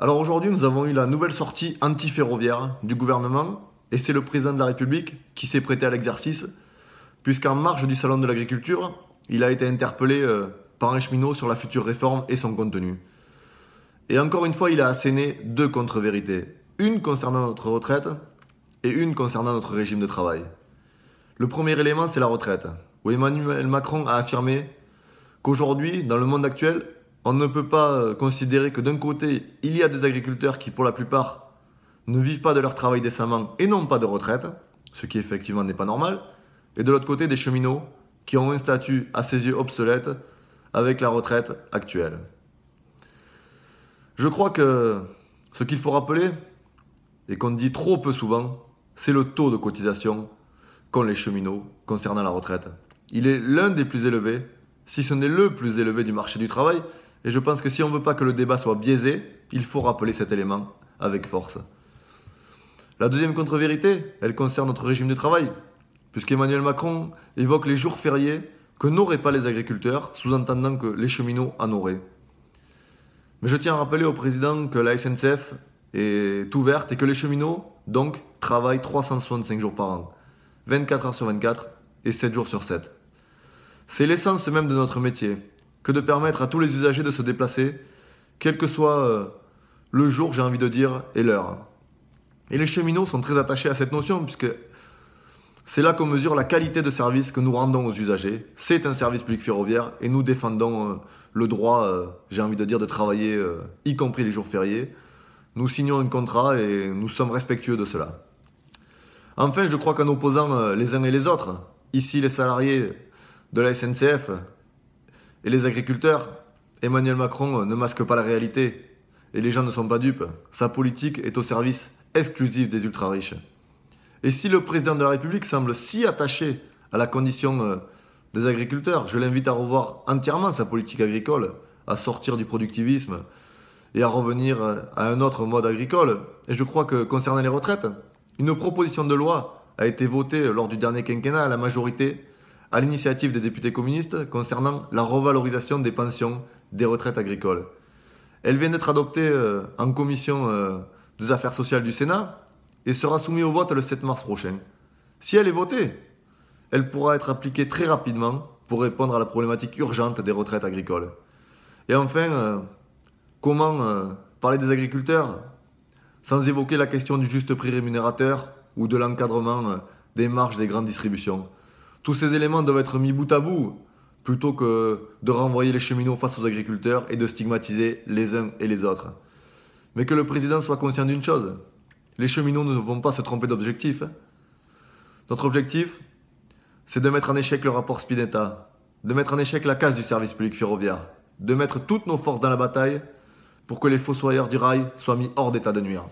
Alors aujourd'hui, nous avons eu la nouvelle sortie anti-ferroviaire du gouvernement et c'est le président de la République qui s'est prêté à l'exercice, puisqu'en marge du Salon de l'agriculture, il a été interpellé euh, par un cheminot sur la future réforme et son contenu. Et encore une fois, il a asséné deux contre-vérités, une concernant notre retraite et une concernant notre régime de travail. Le premier élément, c'est la retraite, où Emmanuel Macron a affirmé qu'aujourd'hui, dans le monde actuel, on ne peut pas euh, considérer que d'un côté, il y a des agriculteurs qui, pour la plupart, ne vivent pas de leur travail décemment et n'ont pas de retraite, ce qui effectivement n'est pas normal, et de l'autre côté, des cheminots qui ont un statut à ses yeux obsolète avec la retraite actuelle. Je crois que ce qu'il faut rappeler, et qu'on dit trop peu souvent, c'est le taux de cotisation qu'ont les cheminots concernant la retraite. Il est l'un des plus élevés, si ce n'est le plus élevé du marché du travail, et je pense que si on ne veut pas que le débat soit biaisé, il faut rappeler cet élément avec force. La deuxième contre-vérité, elle concerne notre régime de travail, puisqu'Emmanuel Macron évoque les jours fériés que n'auraient pas les agriculteurs, sous-entendant que les cheminots en auraient. Mais je tiens à rappeler au président que la SNCF est ouverte et que les cheminots, donc, travaillent 365 jours par an, 24 heures sur 24 et 7 jours sur 7. C'est l'essence même de notre métier, que de permettre à tous les usagers de se déplacer, quel que soit euh, le jour, j'ai envie de dire, et l'heure. Et les cheminots sont très attachés à cette notion, puisque c'est là qu'on mesure la qualité de service que nous rendons aux usagers. C'est un service public ferroviaire et nous défendons euh, le droit, euh, j'ai envie de dire, de travailler, y compris les jours fériés. Nous signons un contrat et nous sommes respectueux de cela. Enfin, je crois qu'en opposant les uns et les autres, ici les salariés de la SNCF, et les agriculteurs, Emmanuel Macron euh, ne masque pas la réalité. Et les gens ne sont pas dupes. Sa politique est au service exclusif des ultra-riches. Et si le président de la République semble si attaché à la condition euh, des agriculteurs, je l'invite à revoir entièrement sa politique agricole, à sortir du productivisme et à revenir euh, à un autre mode agricole. Et je crois que concernant les retraites, une proposition de loi a été votée lors du dernier quinquennat à la majorité à l'initiative des députés communistes concernant la revalorisation des pensions des retraites agricoles. Elle vient d'être adoptée euh, en commission euh, des affaires sociales du Sénat et sera soumise au vote le 7 mars prochain. Si elle est votée, elle pourra être appliquée très rapidement pour répondre à la problématique urgente des retraites agricoles. Et enfin, euh, comment parler des agriculteurs sans évoquer la question du juste prix rémunérateur ou de l'encadrement des marges des grandes distributions tous ces éléments doivent être mis bout à bout plutôt que de renvoyer les cheminots face aux agriculteurs et de stigmatiser les uns et les autres. Mais que le président soit conscient d'une chose, les cheminots ne vont pas se tromper d'objectif. Notre objectif, c'est de mettre en échec le rapport Spinetta, de mettre en échec la case du service public ferroviaire, de mettre toutes nos forces dans la bataille pour que les fossoyeurs du rail soient mis hors d'état de nuire.